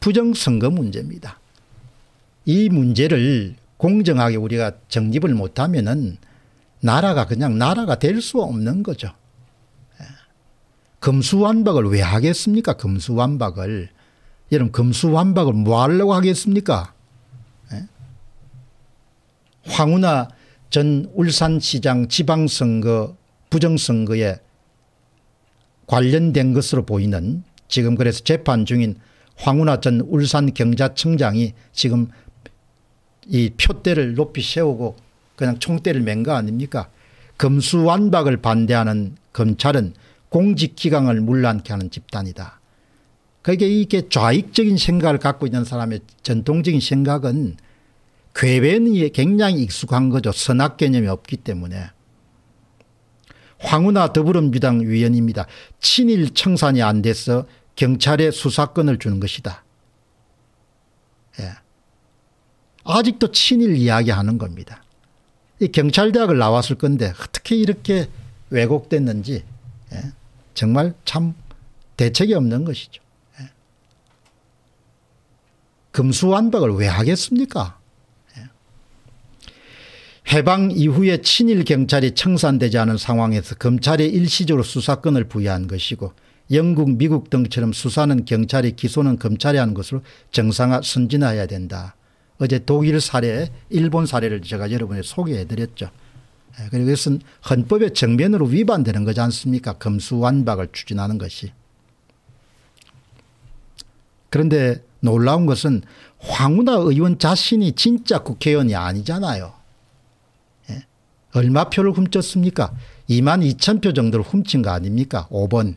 부정선거 문제입니다. 이 문제를 공정하게 우리가 정립을 못하면은 나라가 그냥 나라가 될 수 없는 거죠. 예. 금수완박을 왜 하겠습니까? 금수완박을. 여러분 금수완박을 뭐 하려고 하겠습니까? 예. 황운하 전 울산시장 지방선거 부정선거에 관련된 것으로 보이는 지금 그래서 재판 중인 황운하 전 울산 경자청장이 지금 이 표대를 높이 세우고 그냥 총대를 맨 거 아닙니까 검수완박을 반대하는 검찰은 공직기강을 물란케 하는 집단이다. 그게 이게 좌익적인 생각을 갖고 있는 사람의 전통적인 생각은 괴변이 굉장히 익숙한 거죠. 선악 개념이 없기 때문에. 황운하 더불어민주당 위원입니다. 친일 청산이 안 돼서 경찰에 수사권을 주는 것이다. 예. 아직도 친일 이야기하는 겁니다. 이 경찰대학을 나왔을 건데 어떻게 이렇게 왜곡됐는지 예. 정말 참 대책이 없는 것이죠. 예. 금수완박을 왜 하겠습니까? 예. 해방 이후에 친일 경찰이 청산되지 않은 상황에서 검찰에 일시적으로 수사권을 부여한 것이고 영국, 미국 등처럼 수사는 경찰이 기소는 검찰이 하는 것으로 정상화 선진화해야 된다. 어제 독일 사례 일본 사례를 제가 여러분에 소개해드렸죠. 예, 그리고 이것은 헌법의 정면으로 위반되는 거지 않습니까 검수완박을 추진하는 것이. 그런데 놀라운 것은 황운하 의원 자신이 진짜 국회의원이 아니잖아요. 예, 얼마 표를 훔쳤습니까? 2만 2천 표 정도를 훔친 거 아닙니까? 5번.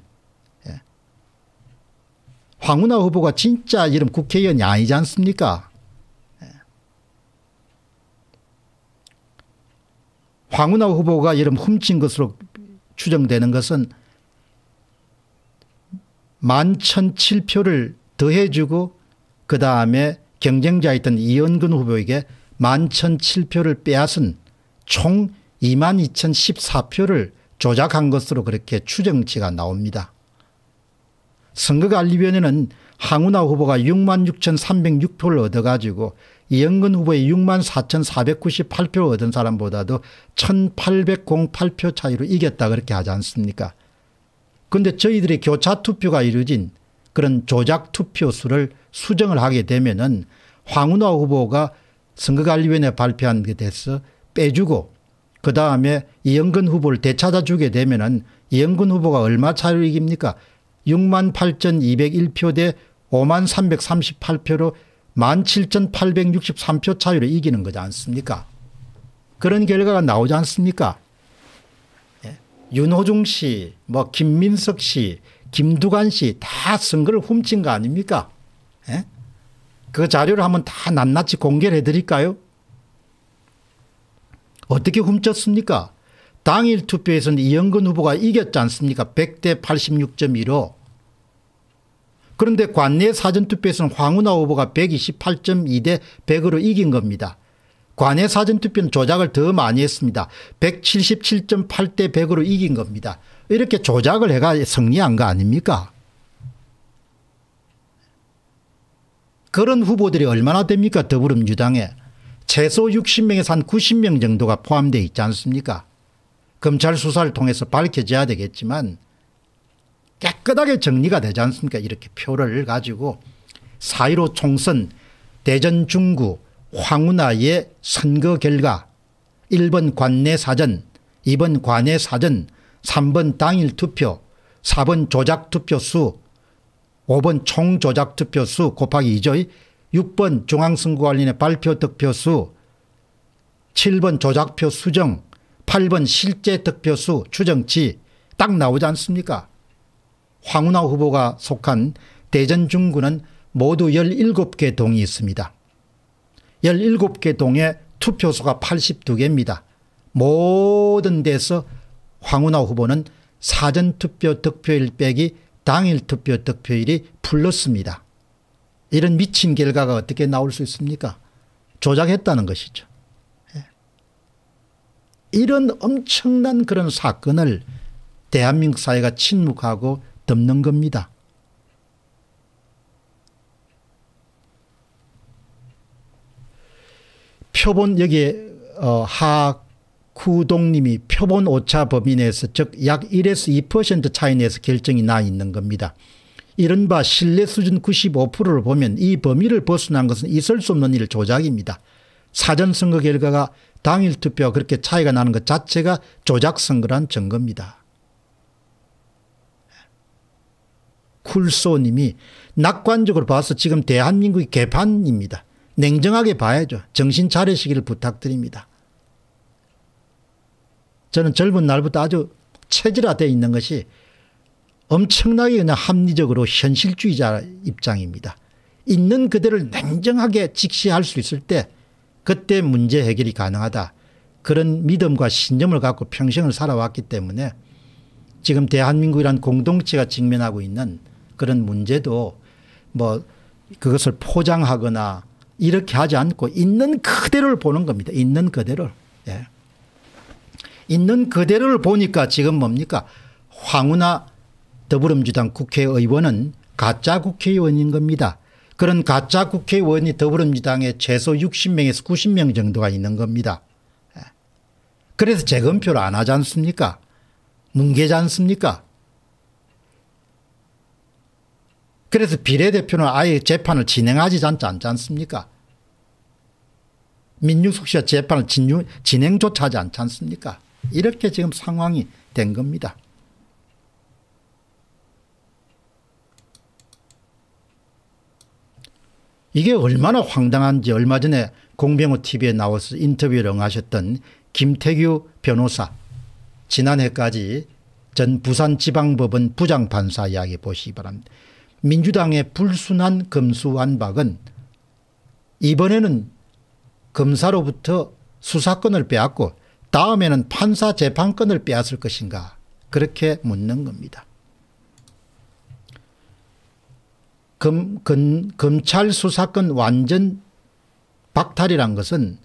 황운하 후보가 진짜 이름 국회의원이 아니지 않습니까? 황운하 후보가 이런 훔친 것으로 추정되는 것은 1 1 0표를 더해주고 그 다음에 경쟁자였던 이현근 후보에게 1 1 0표를 빼앗은 총 22,014표를 조작한 것으로 그렇게 추정치가 나옵니다. 선거관리위원회는 항우나 후보가 6만 6,306표를 얻어가지고 이영근 후보의 6만 4,498표를 얻은 사람보다도 1,808표 차이로 이겼다 그렇게 하지 않습니까 그런데 저희들이 교차투표가 이루어진 그런 조작투표수를 수정을 하게 되면 은 황운하 후보가 선거관리위원회 발표한 게돼서 빼주고 그 다음에 이영근 후보를 되찾아주게 되면 은 이영근 후보가 얼마 차이로 이깁니까 6만 8,201표 대 5만 338표로 17,863표 차이로 이기는 거지 않습니까? 그런 결과가 나오지 않습니까? 예. 윤호중 씨, 뭐 김민석 씨, 김두관 씨 다 선거를 훔친 거 아닙니까? 예? 그 자료를 한번 다 낱낱이 공개를 해드릴까요? 어떻게 훔쳤습니까? 당일 투표에서는 이영근 후보가 이겼지 않습니까 100대 86.15 그런데 관내 사전투표에서는 황운하 후보가 128.2대 100으로 이긴 겁니다. 관내 사전투표는 조작을 더 많이 했습니다. 177.8대 100으로 이긴 겁니다. 이렇게 조작을 해가 승리한 거 아닙니까? 그런 후보들이 얼마나 됩니까 더불어민주당에. 최소 60명에서 한 90명 정도가 포함되어 있지 않습니까? 검찰 수사를 통해서 밝혀져야 되겠지만 깨끗하게 정리가 되지 않습니까 이렇게 표를 가지고 4.15 총선 대전 중구 황운하의 선거 결과 1번 관내 사전 2번 관내 사전 3번 당일 투표 4번 조작 투표수 5번 총조작 투표수 곱하기 2조 6번 중앙선거관리의 발표 득표수 7번 조작표 수정 8번 실제 득표수 추정치 딱 나오지 않습니까? 황운하 후보가 속한 대전 중구는 모두 17개 동이 있습니다. 17개 동에 투표수가 82개입니다. 모든 데서 황운하 후보는 사전투표 득표일 빼기 당일 투표 득표일이 불렀습니다. 이런 미친 결과가 어떻게 나올 수 있습니까? 조작했다는 것이죠. 이런 엄청난 그런 사건을 대한민국 사회가 침묵하고 덮는 겁니다. 표본 여기 어, 하구동님이 표본 오차 범위 내에서 즉 약 1에서 2% 차이 내에서 결정이 나 있는 겁니다. 이른바 신뢰 수준 95%를 보면 이 범위를 벗어난 것은 있을 수 없는 일 조작입니다. 사전 선거 결과가 당일 투표 그렇게 차이가 나는 것 자체가 조작 선거란 증거입니다. 쿨소님이 낙관적으로 봐서 지금 대한민국이 개판입니다. 냉정하게 봐야죠. 정신 차리시기를 부탁드립니다. 저는 젊은 날부터 아주 체질화되어 있는 것이 엄청나게 그냥 합리적으로 현실주의자 입장입니다. 있는 그대를 냉정하게 직시할 수 있을 때 그때 문제 해결이 가능하다. 그런 믿음과 신념을 갖고 평생을 살아왔기 때문에 지금 대한민국이란 공동체가 직면하고 있는 그런 문제도 뭐 그것을 포장하거나 이렇게 하지 않고 있는 그대로를 보는 겁니다. 있는 그대로를. 예. 있는 그대로를 보니까 지금 뭡니까 황우나 더불어민주당 국회의원은 가짜 국회의원인 겁니다. 그런 가짜 국회의원이 더불어민주당에 최소 60명에서 90명 정도가 있는 겁니다. 예. 그래서 재검표를 안 하지 않습니까? 뭉개지 않습니까? 그래서 비례대표는 아예 재판을 진행하지 않지 않습니까 민유숙 씨가 재판을 진행, 진행조차 하지 않지 않습니까? 이렇게 지금 상황이 된 겁니다. 이게 얼마나 황당한지 얼마 전에 공병호 TV에 나와서 인터뷰를 응하셨던 김태규 변호사 지난해까지 전 부산지방법원 부장판사 이야기 보시기 바랍니다. 민주당의 불순한 검수완박은 이번에는 검사로부터 수사권을 빼앗고 다음에는 판사 재판권을 빼앗을 것인가 그렇게 묻는 겁니다. 검, 검, 검찰 수사권 완전 박탈이란 것은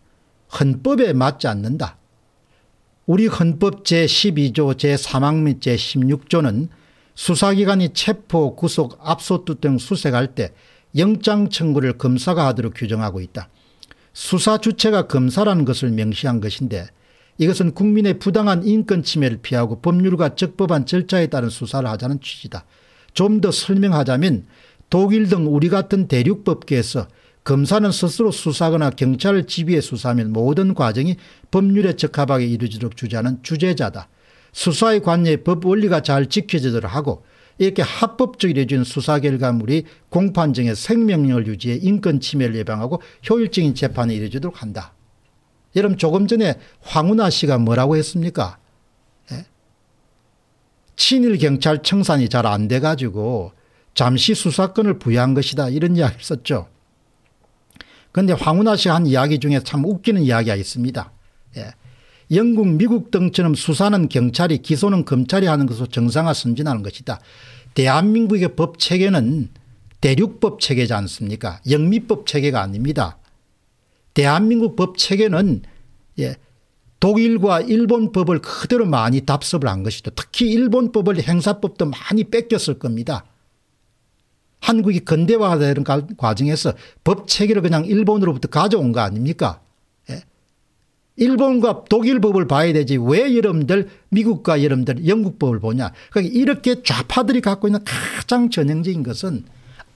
헌법에 맞지 않는다. 우리 헌법 제12조 제3항 및 제16조는 수사기관이 체포, 구속, 압수투 등 수색할 때 영장 청구를 검사가 하도록 규정하고 있다. 수사 주체가 검사라는 것을 명시한 것인데 이것은 국민의 부당한 인권 침해를 피하고 법률과 적법한 절차에 따른 수사를 하자는 취지다. 좀 더 설명하자면 독일 등 우리 같은 대륙법계에서 검사는 스스로 수사하거나 경찰을 지휘해 수사하면 모든 과정이 법률에 적합하게 이루어지도록 주재하는 주재자다. 수사의 관여에 법 원리가 잘 지켜지도록 하고 이렇게 합법적이로 해준 수사 결과물이 공판정의 생명력을 유지해 인권 침해를 예방하고 효율적인 재판이 이루어지도록 한다. 여러분 조금 전에 황운하 씨가 뭐라고 했습니까? 예? 친일 경찰 청산이 잘 안 돼가지고 잠시 수사권을 부여한 것이다 이런 이야기를 썼죠. 그런데 황운하 씨가 한 이야기 중에 참 웃기는 이야기가 있습니다. 예. 영국, 미국 등처럼 수사는 경찰이 기소는 검찰이 하는 것으로 정상화 선진하는 것이다. 대한민국의 법 체계는 대륙법 체계지 않습니까 영미법 체계가 아닙니다. 대한민국 법 체계는 예, 독일과 일본 법을 그대로 많이 답습을 한 것이죠. 특히 일본 법을 행사법도 많이 뺏겼을 겁니다. 한국이 근대화되는 과정에서 법 체계를 그냥 일본으로부터 가져온 거 아닙니까? 예? 일본과 독일 법을 봐야 되지 왜 여러분들 미국과 여러분들 영국 법을 보냐. 그러니까 이렇게 좌파들이 갖고 있는 가장 전형적인 것은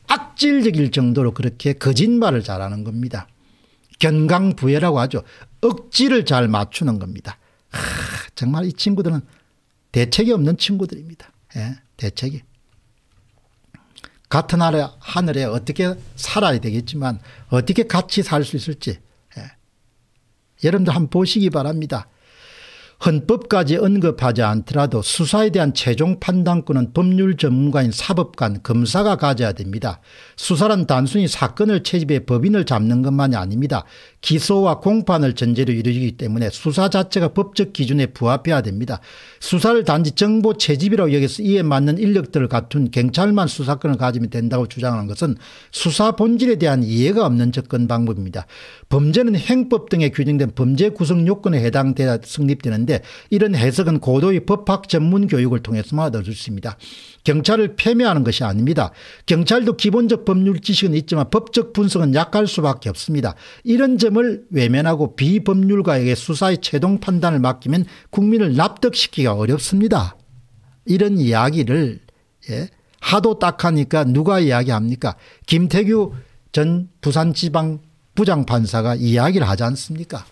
악질적일 정도로 그렇게 거짓말을 잘하는 겁니다. 견강부회라고 하죠. 억지를 잘 맞추는 겁니다. 하, 정말 이 친구들은 대책이 없는 친구들입니다. 예, 대책이. 같은 하늘에 어떻게 살아야 되겠지만 어떻게 같이 살 수 있을지 예. 여러분들 한번 보시기 바랍니다. 헌법까지 언급하지 않더라도 수사에 대한 최종 판단권은 법률 전문가인 사법관 검사가 가져야 됩니다. 수사란 단순히 사건을 채집해 법인을 잡는 것만이 아닙니다. 기소와 공판을 전제로 이루기 때문에 수사 자체가 법적 기준에 부합해야 됩니다. 수사를 단지 정보 채집이라고 여기서 이에 맞는 인력들을 갖춘 경찰만 수사권을 가지면 된다고 주장하는 것은 수사 본질에 대한 이해가 없는 접근 방법입니다. 범죄는 행법 등에 규정된 범죄 구성 요건에 해당돼야 성립되는데 이런 해석은 고도의 법학 전문 교육을 통해서만 얻을 수 있습니다. 경찰을 폐매하는 것이 아닙니다. 경찰도 기본적 법률 지식은 있지만 법적 분석은 약할 수밖에 없습니다. 이런 점을 외면하고 비법률가에게 수사의 최종 판단을 맡기면 국민을 납득시키기가 어렵습니다. 이런 이야기를 예, 하도 딱하니까 누가 이야기합니까? 김태규 전 부산지방 부장판사가 이야기를 하지 않습니까?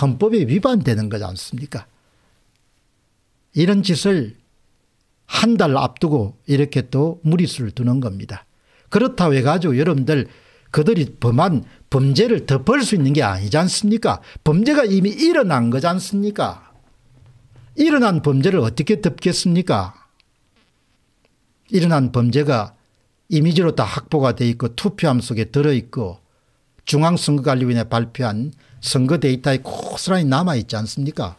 헌법에 위반되는 거지 않습니까? 이런 짓을 한달 앞두고 이렇게 또 무리수를 두는 겁니다. 그렇다고 해가지고 여러분들 그들이 범한 범죄를 덮을 수 있는 게 아니지 않습니까? 범죄가 이미 일어난 거지 않습니까? 일어난 범죄를 어떻게 덮겠습니까? 일어난 범죄가 이미지로 다 확보가 돼 있고 투표함 속에 들어있고 중앙선거관리위원회 발표한 선거 데이터에 고스란히 남아있지 않습니까?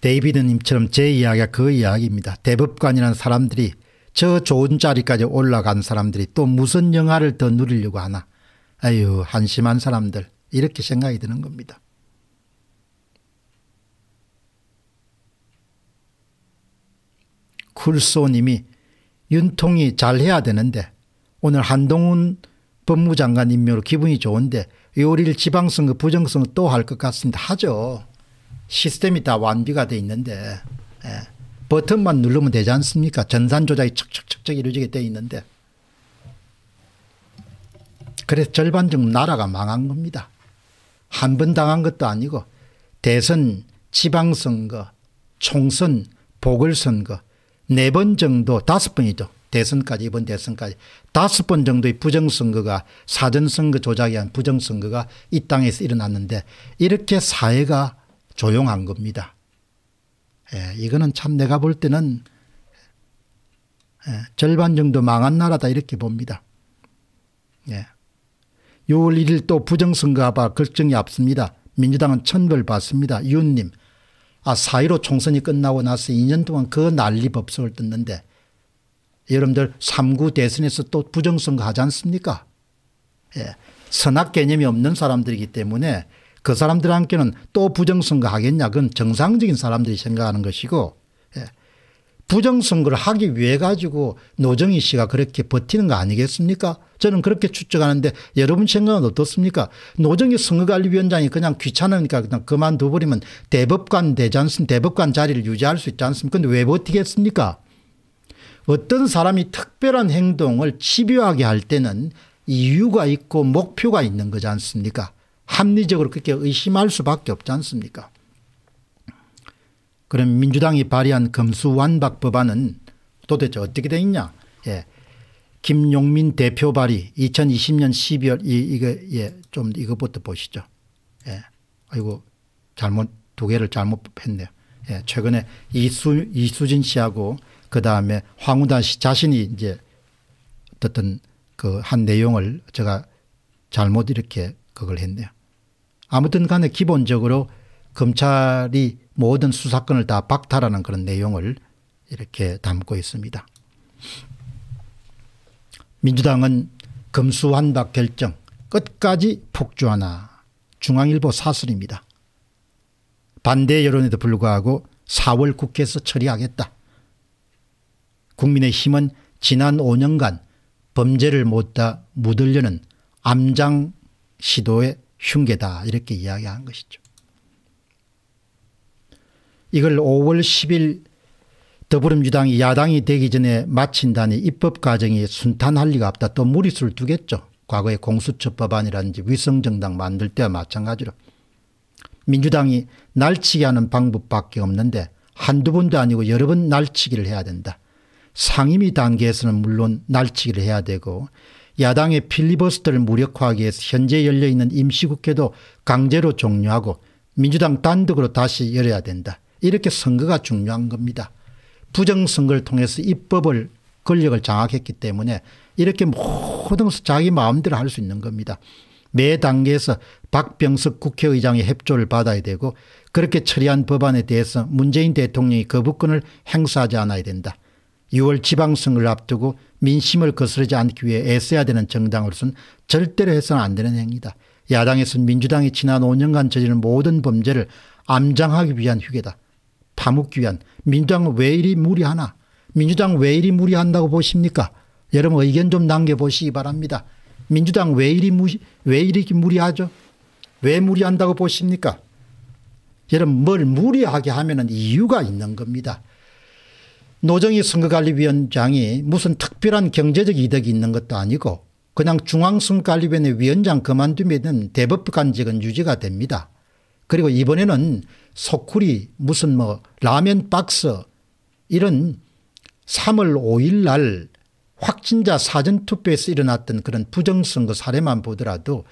데이비드님처럼 제 이야기가 그 이야기입니다. 대법관이란 사람들이 저 좋은 자리까지 올라간 사람들이 또 무슨 영화를 더 누리려고 하나. 아유 한심한 사람들 이렇게 생각이 드는 겁니다. 쿨소님이 윤통이 잘해야 되는데 오늘 한동훈 법무장관 임명으로 기분이 좋은데 요리를 지방선거 부정선거 또 할 것 같습니다. 하죠. 시스템이 다 완비가 돼 있는데 예. 버튼만 누르면 되지 않습니까? 전산 조작이 척척척척 이루어지게 돼 있는데 그래서 절반 정도 나라가 망한 겁니다. 한 번 당한 것도 아니고 대선, 지방선거, 총선, 보궐선거 네 번 정도 다섯 번이죠. 대선까지 이번 대선까지 다섯 번 정도의 부정선거가 사전선거 조작이 의한 부정선거가 이 땅에서 일어났는데 이렇게 사회가 조용한 겁니다. 예, 이거는 참 내가 볼 때는 예, 절반 정도 망한 나라다 이렇게 봅니다. 예. 6월 1일 또 부정선거하바 결정이 앞섭니다. 민주당은 천벌 받습니다. 윤님. 아, 4.15 총선이 끝나고 나서 2년 동안 그 난리 법석을 뜯는데 여러분들 3구 대선에서 또 부정선거 하지 않습니까? 예. 선악 개념이 없는 사람들이기 때문에 그 사람들한테는 또 부정선거 하겠냐 그건 정상적인 사람들이 생각하는 것이고 예. 부정선거를 하기 위해 가지고 노정희 씨가 그렇게 버티는 거 아니겠습니까 저는 그렇게 추측하는데 여러분 생각은 어떻습니까 노정희 선거관리위원장이 그냥 귀찮으니까 그냥 그만둬버리면 대법관 되지 않습니까 대법관 자리를 유지할 수 있지 않습니까 근데 왜 버티겠습니까 어떤 사람이 특별한 행동을 집요하게 할 때는 이유가 있고 목표가 있는 거지 않습니까 합리적으로 그렇게 의심할 수밖에 없지 않습니까? 그럼 민주당이 발의한 검수완박 법안은 도대체 어떻게 되 있냐? 예. 김용민 대표 발의 2020년 12월 이, 이거 예, 좀 이것부터 보시죠. 예. 아이고 잘못 두 개를 잘못 했네 예, 최근에 이수 이수진 씨하고 그 다음에 황우단 씨 자신이 이제 어떤 그 한 내용을 제가 잘못 이렇게 그걸 했네요. 아무튼 간에 기본적으로 검찰이 모든 수사권을 다 박탈하는 그런 내용을 이렇게 담고 있습니다. 민주당은 검수한박 결정 끝까지 폭주하나 중앙일보 사설입니다. 반대 여론에도 불구하고 4월 국회에서 처리하겠다. 국민의힘은 지난 5년간 범죄를 못다 묻으려는 암장 시도에 흉계다 이렇게 이야기한 것이죠. 이걸 5월 10일 더불어민주당이 야당이 되기 전에 마친다니 입법 과정이 순탄할 리가 없다. 또 무리수를 두겠죠. 과거에 공수처 법안이라든지 위성정당 만들 때와 마찬가지로 민주당이 날치기 하는 방법밖에 없는데 한두 번도 아니고 여러 번 날치기를 해야 된다. 상임위 단계에서는 물론 날치기를 해야 되고 야당의 필리버스터를 무력화하기 위해서 현재 열려있는 임시국회도 강제로 종료하고 민주당 단독으로 다시 열어야 된다. 이렇게 선거가 중요한 겁니다. 부정선거를 통해서 입법을 권력을 장악했기 때문에 이렇게 모든 것을 자기 마음대로 할 수 있는 겁니다. 매 단계에서 박병석 국회의장의 협조를 받아야 되고 그렇게 처리한 법안에 대해서 문재인 대통령이 거부권을 행사하지 않아야 된다. 6월 지방선거를 앞두고 민심을 거스르지 않기 위해 애써야 되는 정당으로서는 절대로 해서는 안 되는 행위다. 야당에서는 민주당이 지난 5년간 저지른 모든 범죄를 암장하기 위한 휴게다. 파묻기 위한 민주당은 왜 이리 무리하나 민주당 왜 이리 무리한다고 보십니까 여러분 의견 좀 남겨보시기 바랍니다. 민주당 왜 이리 무시, 왜 이리 무리하죠? 왜 무리한다고 보십니까? 여러분 뭘 무리하게 하면 은 이유가 있는 겁니다. 노정희 선거관리위원장이 무슨 특별한 경제적 이득이 있는 것도 아니고 그냥 중앙선거관리위원회 위원장 그만두면 대법관직은 유지가 됩니다. 그리고 이번에는 소쿠리 무슨 뭐 라면 박스 이런 3월 5일 날 확진자 사전투표에서 일어났던 그런 부정선거 사례만 보더라도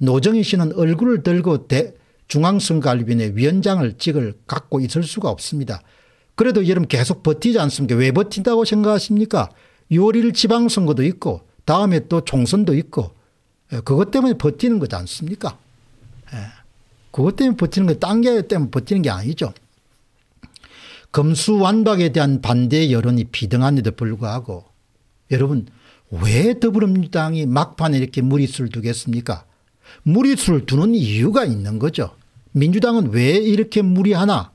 노정희 씨는 얼굴을 들고 중앙선거관리위원회 위원장을 찍을 갖고 있을 수가 없습니다. 그래도 여러분 계속 버티지 않습니까? 왜 버틴다고 생각하십니까? 6월 1일 지방선거도 있고 다음에 또 총선도 있고 예, 그것 때문에 버티는 거지 않습니까? 예, 그것 때문에 버티는 거, 딴게 때문에 버티는 게 아니죠. 검수완박에 대한 반대 여론이 비등한데도 불구하고 여러분 왜 더불어민주당이 막판에 이렇게 무리수를 두겠습니까? 무리수를 두는 이유가 있는 거죠. 민주당은 왜 이렇게 무리하나?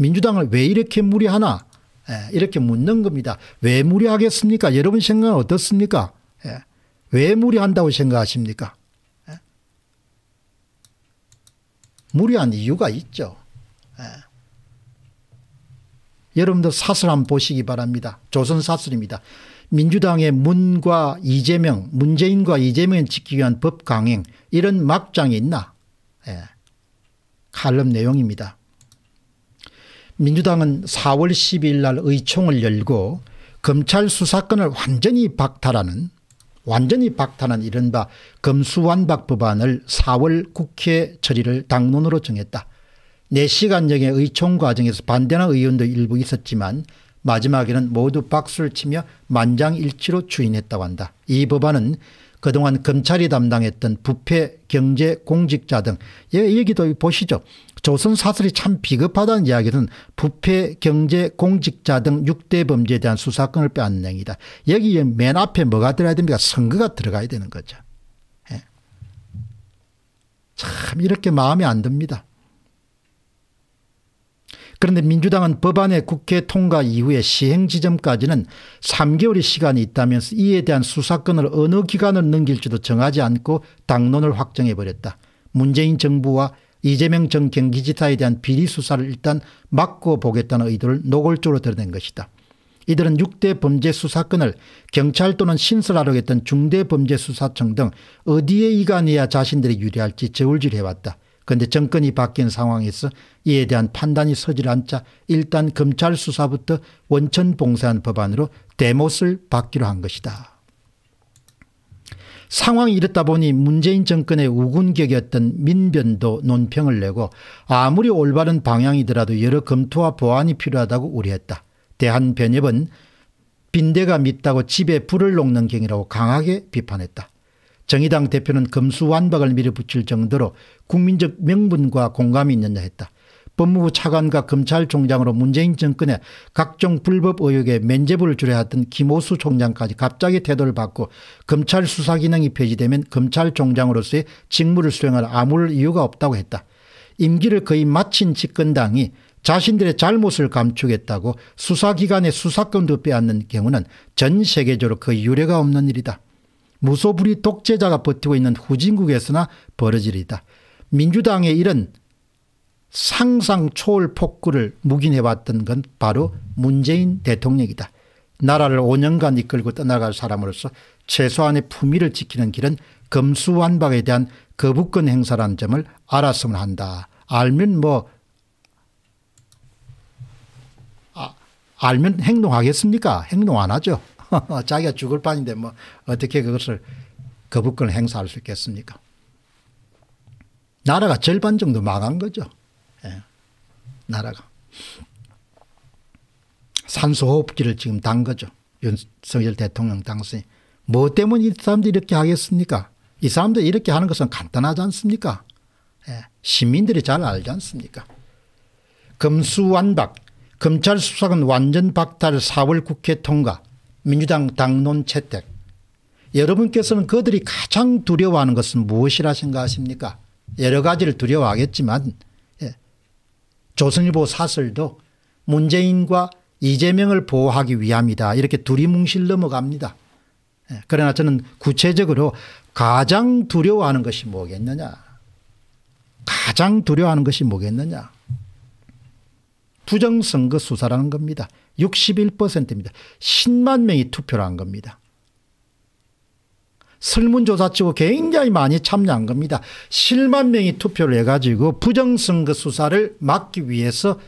민주당을 왜 이렇게 무리하나 예, 이렇게 묻는 겁니다. 왜 무리하겠습니까? 여러분 생각은 어떻습니까? 예, 왜 무리한다고 생각하십니까? 예, 무리한 이유가 있죠. 여러분들 사설 한번 보시기 바랍니다. 조선 사설입니다. 민주당의 문과 이재명, 문재인과 이재명을 지키기 위한 법 강행 이런 막장이 있나? 칼럼 내용입니다. 민주당은 4월 12일 날 의총을 열고 검찰 수사권을 완전히 박탈하는 완전히 박탈한 이른바 검수완박 법안을 4월 국회 처리를 당론으로 정했다. 4시간여의 의총 과정에서 반대하는 의원도 일부 있었지만 마지막에는 모두 박수를 치며 만장일치로 추인했다고 한다. 이 법안은 그동안 검찰이 담당했던 부패, 경제, 공직자 등 예, 여기도 보시죠. 조선 사설이 참 비겁하다는 이야기는 부패, 경제, 공직자 등 6대 범죄에 대한 수사권을 빼앗는 행위다. 여기에 맨 앞에 뭐가 들어야 됩니까? 선거가 들어가야 되는 거죠. 예. 참 이렇게 마음에 안 듭니다. 그런데 민주당은 법안의 국회 통과 이후에 시행 지점까지는 3개월의 시간이 있다면서 이에 대한 수사권을 어느 기간을 넘길지도 정하지 않고 당론을 확정해버렸다. 문재인 정부와 이재명 전 경기지사에 대한 비리 수사를 일단 막고 보겠다는 의도를 노골적으로 드러낸 것이다. 이들은 6대 범죄 수사권을 경찰 또는 신설하려고 했던 중대범죄수사청 등 어디에 이관해야 자신들이 유리할지 저울질해왔다. 그런데 정권이 바뀐 상황에서 이에 대한 판단이 서질 않자 일단 검찰 수사부터 원천 봉쇄한 법안으로 대못을 받기로 한 것이다. 상황이 이렇다 보니 문재인 정권의 우군격이었던 민변도 논평을 내고 아무리 올바른 방향이더라도 여러 검토와 보완이 필요하다고 우려했다. 대한변협은 빈대가 밉다고 집에 불을 녹는 경이라고 강하게 비판했다. 정의당 대표는 검수완박을 밀어붙일 정도로 국민적 명분과 공감이 있느냐 했다. 법무부 차관과 검찰총장으로 문재인 정권의 각종 불법 의혹에 면죄부를 주려 하던 김호수 총장까지 갑자기 태도를 받고 검찰 수사 기능이 폐지되면 검찰총장으로서의 직무를 수행할 아무 이유가 없다고 했다. 임기를 거의 마친 집권당이 자신들의 잘못을 감추겠다고 수사기관의 수사권도 빼앗는 경우는 전 세계적으로 거의 유례가 없는 일이다. 무소불위 독재자가 버티고 있는 후진국에서나 벌어질 일 이다. 민주당의 이런 상상 초월 폭구를 묵인해왔던 건 바로 문재인 대통령이다. 나라를 5년간 이끌고 떠나갈 사람으로서 최소한의 품위를 지키는 길은 검수완박에 대한 거부권 행사라는 점을 알았으면 한다. 알면 뭐 아, 알면 행동하겠습니까? 행동 안 하죠. 자기가 죽을 판인데 뭐 어떻게 그것을 거부권 행사할 수 있겠습니까? 나라가 절반 정도 망한 거죠. 예, 나라가. 산소호흡기를 지금 단 거죠. 윤석열 대통령 당시. 뭐 때문에 이 사람들이 이렇게 하겠습니까? 이 사람들이 이렇게 하는 것은 간단하지 않습니까? 예, 시민들이 잘 알지 않습니까? 금수완박. 검찰 수사관 완전 박탈 4월 국회 통과. 민주당 당론 채택. 여러분께서는 그들이 가장 두려워하는 것은 무엇이라 생각하십니까? 여러 가지를 두려워하겠지만 조선일보 사설도 문재인과 이재명을 보호하기 위함이다. 이렇게 두리뭉실 넘어갑니다. 예, 그러나 저는 구체적으로 가장 두려워하는 것이 뭐겠느냐. 가장 두려워하는 것이 뭐겠느냐. 부정선거 수사라는 겁니다. 61%입니다. 10만 명이 투표를 한 겁니다. 설문조사 치고 굉장히 많이 참여한 겁니다. 7만 명이 투표를 해가지고 부정선거 수사를 막기 위해서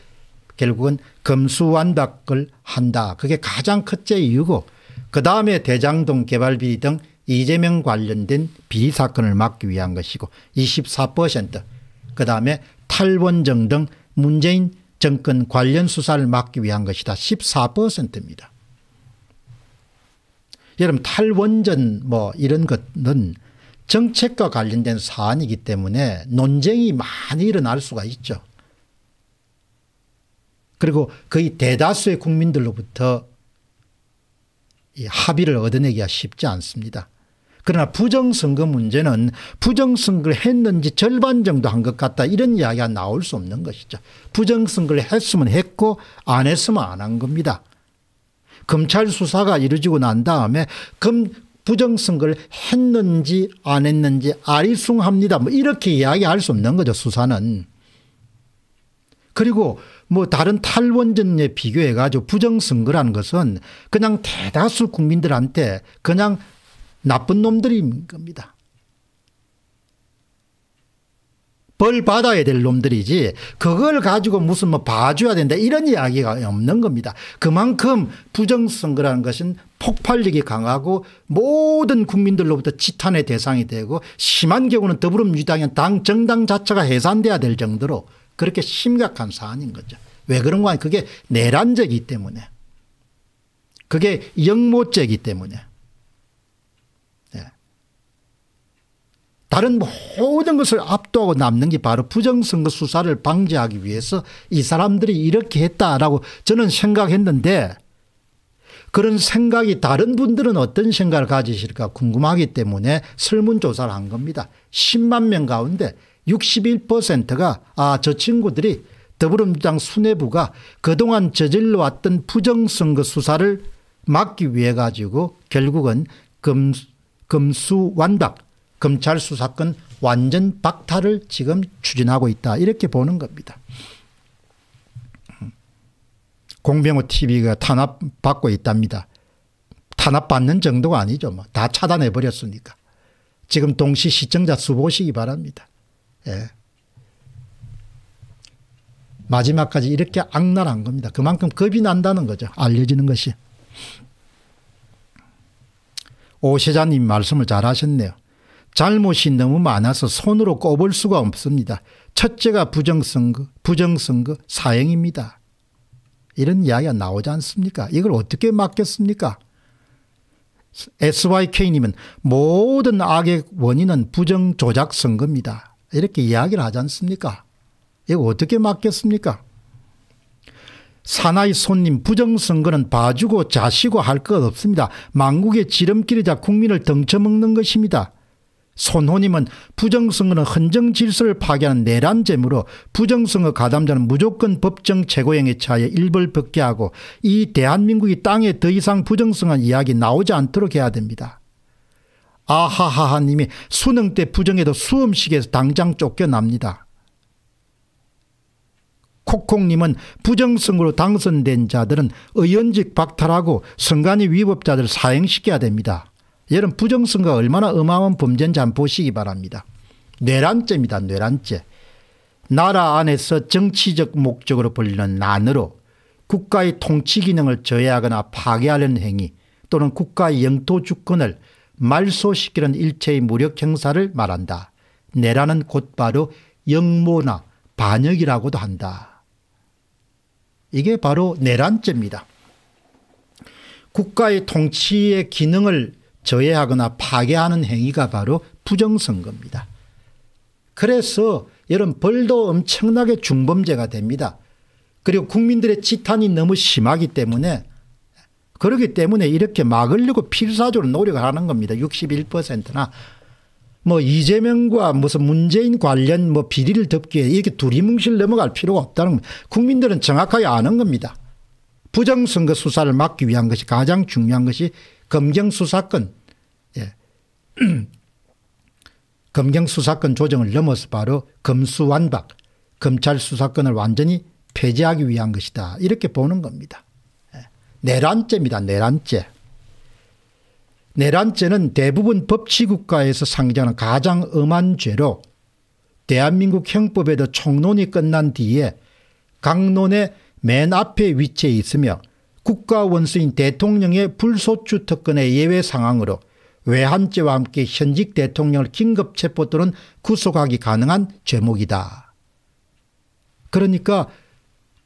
결국은 검수완박을 한다. 그게 가장 첫째 이유고 그 다음에 대장동 개발비리 등 이재명 관련된 비리 사건을 막기 위한 것이고 24%그 다음에 탈원정 등 문재인 정권 관련 수사를 막기 위한 것이다. 14%입니다. 여러분 탈원전 뭐 이런 것은 정책과 관련된 사안이기 때문에 논쟁이 많이 일어날 수가 있죠. 그리고 거의 대다수의 국민들로부터 합의를 얻어내기가 쉽지 않습니다. 그러나 부정선거 문제는 부정선거를 했는지 절반 정도 한 것 같다 이런 이야기가 나올 수 없는 것이죠. 부정선거를 했으면 했고 안 했으면 안 한 겁니다. 검찰 수사가 이루어지고 난 다음에 검 부정선거를 했는지 안 했는지 아리숭합니다. 뭐 이렇게 이야기할 수 없는 거죠 수사는. 그리고 뭐 다른 탈원전에 비교해 가지고 부정선거라는 것은 그냥 대다수 국민들한테 그냥 나쁜 놈들인 겁니다. 벌 받아야 될 놈들이지 그걸 가지고 무슨 뭐 봐줘야 된다 이런 이야기가 없는 겁니다. 그만큼 부정선거라는 것은 폭발력이 강하고 모든 국민들로부터 지탄의 대상이 되고 심한 경우는 더불어민주당의 당 정당 자체가 해산돼야 될 정도로 그렇게 심각한 사안인 거죠. 왜그런거 하면 그게 내란적이기 때문에 그게 영모죄이기 때문에 다른 모든 것을 압도하고 남는 게 바로 부정선거 수사를 방지하기 위해서 이 사람들이 이렇게 했다라고 저는 생각했는데 그런 생각이 다른 분들은 어떤 생각을 가지실까 궁금하기 때문에 설문조사를 한 겁니다. 10만 명 가운데 61%가 아 저 친구들이 더불어민주당 수뇌부가 그동안 저질러왔던 부정선거 수사를 막기 위해 가지고 결국은 금, 금수완박 검찰 수사권 완전 박탈을 지금 추진하고 있다 이렇게 보는 겁니다. 공병호 TV가 탄압받고 있답니다. 탄압받는 정도가 아니죠. 뭐. 다 차단해버렸으니까. 지금 동시 시청자 수 보시기 바랍니다. 예. 마지막까지 이렇게 악랄한 겁니다. 그만큼 겁이 난다는 거죠. 알려지는 것이. 오세자님 말씀을 잘 하셨네요. 잘못이 너무 많아서 손으로 꼽을 수가 없습니다. 첫째가 부정선거, 부정선거 사형입니다. 이런 이야기가 나오지 않습니까? 이걸 어떻게 막겠습니까? SYK님은 모든 악의 원인은 부정조작선거입니다. 이렇게 이야기를 하지 않습니까? 이거 어떻게 막겠습니까? 사나이 손님 부정선거는 봐주고 자시고 할 것 없습니다. 망국의 지름길이자 국민을 덩쳐먹는 것입니다. 손호님은 부정선거는 헌정 질서를 파괴하는 내란죄므로 부정선거 가담자는 무조건 법정 최고형에 처하여 일벌 벗게 하고 이 대한민국이 땅에 더 이상 부정성한 이야기 나오지 않도록 해야 됩니다. 아하하하님이 수능 때 부정해도 수음식에서 당장 쫓겨납니다. 콕콕님은 부정선거로 당선된 자들은 의원직 박탈하고 선관위 위법자들 사형시켜야 됩니다. 이런 부정선거가 얼마나 어마어마한 범죄인지 한번 보시기 바랍니다. 뇌란죄입니다. 뇌란죄. 나라 안에서 정치적 목적으로 벌리는 난으로 국가의 통치 기능을 저해하거나 파괴하려는 행위 또는 국가의 영토 주권을 말소시키는 일체의 무력 행사를 말한다. 내라는 곧바로 영모나 반역이라고도 한다. 이게 바로 내란죄입니다. 국가의 통치의 기능을 저해하거나 파괴하는 행위가 바로 부정선거입니다. 그래서 이런 벌도 엄청나게 중범죄가 됩니다. 그리고 국민들의 지탄이 너무 심하기 때문에 그러기 때문에 이렇게 막으려고 필사적으로 노력하는 겁니다. 61%나 뭐 이재명과 무슨 문재인 관련 뭐 비리를 덮기에 이렇게 두리뭉실 넘어갈 필요가 없다는 국민들은 정확하게 아는 겁니다. 부정선거 수사를 막기 위한 것이 가장 중요한 것이 검경수사권, 예. 검경수사권 조정을 넘어서 바로 검수완박, 검찰 수사권을 완전히 폐지하기 위한 것이다. 이렇게 보는 겁니다. 예. 내란죄입니다. 내란죄. 내란죄는 대부분 법치국가에서 상정하는 가장 엄한 죄로 대한민국 형법에도 총론이 끝난 뒤에 강론의 맨 앞에 위치해 있으며 국가 원수인 대통령의 불소추 특권의 예외 상황으로 외환죄와 함께 현직 대통령을 긴급 체포 또는 구속하기 가능한 제목이다 그러니까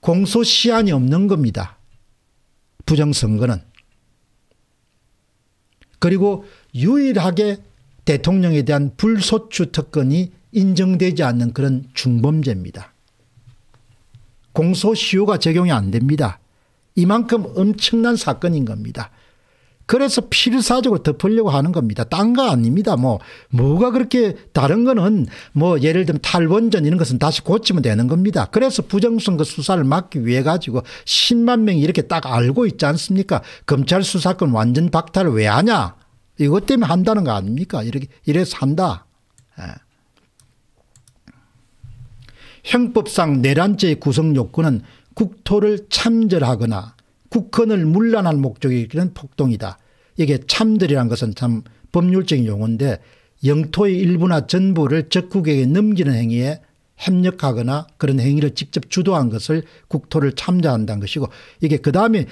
공소시한이 없는 겁니다. 부정선거는. 그리고 유일하게 대통령에 대한 불소추 특권이 인정되지 않는 그런 중범죄입니다. 공소시효가 적용이 안 됩니다. 이만큼 엄청난 사건인 겁니다. 그래서 필사적으로 덮으려고 하는 겁니다. 딴 거 아닙니다. 뭐, 뭐가 그렇게 다른 거는 뭐 예를 들면 탈원전 이런 것은 다시 고치면 되는 겁니다. 그래서 부정선거 수사를 막기 위해 가지고 10만 명이 렇게딱 알고 있지 않습니까? 검찰 수사권 완전 박탈을 왜 하냐? 이것 때문에 한다는 거 아닙니까? 이렇게, 이래서 한다. 예. 형법상 내란죄의 구성 요건은 국토를 참절하거나 국헌을 물란한 목적이 있는 폭동이다. 이게 참들이란 것은 참 법률적인 용어인데 영토의 일부나 전부를 적국에게 넘기는 행위에 협력하거나 그런 행위를 직접 주도한 것을 국토를 참자한다는 것이고 이게 그다음에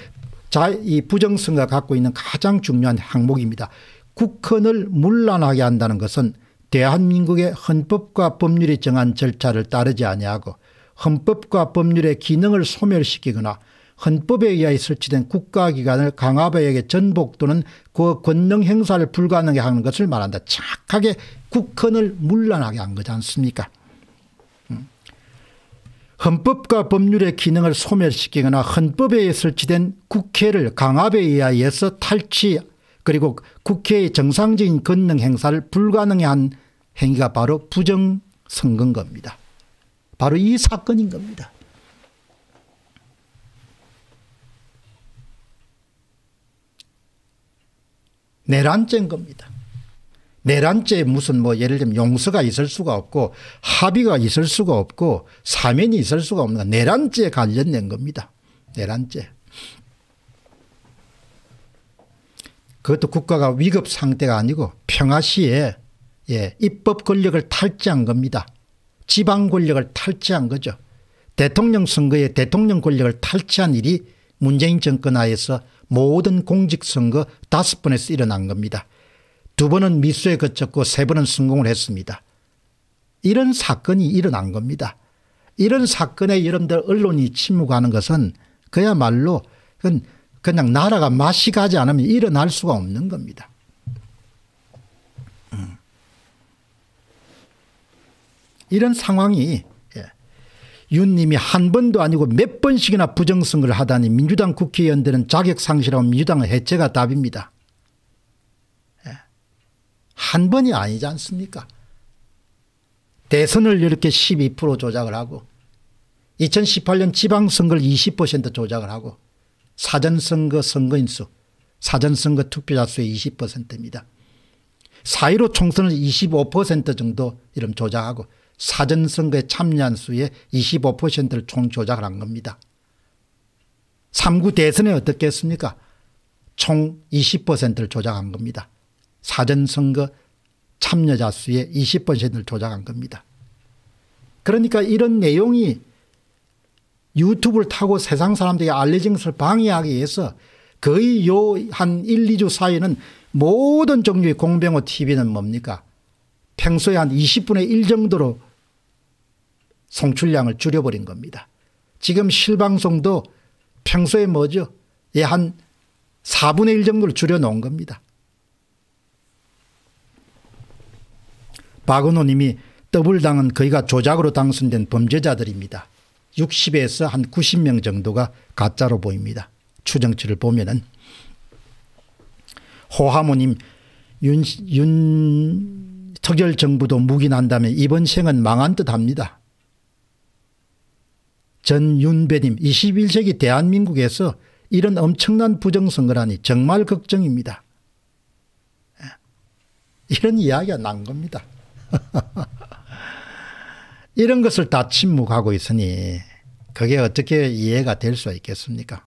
자 이 부정성과 갖고 있는 가장 중요한 항목입니다. 국헌을 물란하게 한다는 것은 대한민국의 헌법과 법률이 정한 절차를 따르지 아니하고 헌법과 법률의 기능을 소멸시키거나 헌법에 의하여 설치된 국가기관을 강압에게 전복 또는 그 권능 행사를 불가능하게 하는 것을 말한다. 착하게 국헌을 물란하게 한 거지 않습니까? 음. 헌법과 법률의 기능을 소멸시키거나 헌법에 의해 설치된 국회를 강압에 의하여 탈취 그리고 국회의 정상적인 권능 행사를 불가능한 행위가 바로 부정선거인 겁니다. 바로 이 사건인 겁니다. 내란죄인 겁니다. 내란죄 무슨 뭐 예를 들면 용서가 있을 수가 없고 합의가 있을 수가 없고 사면이 있을 수가 없는 내란죄에 관련된 겁니다. 내란죄. 그것도 국가가 위급 상태가 아니고 평화시에 예, 입법 권력을 탈취한 겁니다. 지방 권력을 탈취한 거죠. 대통령 선거에 대통령 권력을 탈취한 일이 문재인 정권 하에서 모든 공직선거 다섯 번에서 일어난 겁니다. 두 번은 미수에 거쳤고 세 번은 성공을 했습니다. 이런 사건이 일어난 겁니다. 이런 사건에 여러분들 언론이 침묵하는 것은 그야말로 그 그냥 나라가 맛이 가지 않으면 일어날 수가 없는 겁니다. 이런 상황이 예. 윤 님이 한 번도 아니고 몇 번씩이나 부정선거를 하다니 민주당 국회의원들은 자격상실하고 민주당의 해체가 답입니다. 예. 한 번이 아니지 않습니까? 대선을 이렇게 12% 조작을 하고 2018년 지방선거를 20% 조작을 하고 사전선거 선거인수 사전선거 투표자 수의 20%입니다. 4.15 총선은 25% 정도 이런 조작하고 사전선거에 참여한 수의 25%를 총조작을 한 겁니다. 3구 대선에 어떻게 했습니까? 총 20%를 조작한 겁니다. 사전선거 참여자 수의 20%를 조작한 겁니다. 그러니까 이런 내용이 유튜브를 타고 세상 사람들에게 알려진 것을 방해하기 위해서 거의 요 한 1, 2주 사이에는 모든 종류의 공병호 TV는 뭡니까? 평소에 한 20분의 1 정도로 송출량을 줄여버린 겁니다. 지금 실방송도 평소에 뭐죠? 예, 한 4분의 1 정도를 줄여놓은 겁니다. 박은호 님이 더블당은 거의가 조작으로 당선된 범죄자들입니다. 60에서 한 90명 정도가 가짜로 보입니다. 추정치를 보면은. 호하모님, 윤, 윤, 특별정부도 무기난다면 이번 생은 망한 듯 합니다. 전윤배님 21세기 대한민국에서 이런 엄청난 부정선거라니 정말 걱정입니다. 예. 이런 이야기가 난 겁니다. 이런 것을 다 침묵하고 있으니 그게 어떻게 이해가 될 수 있겠습니까?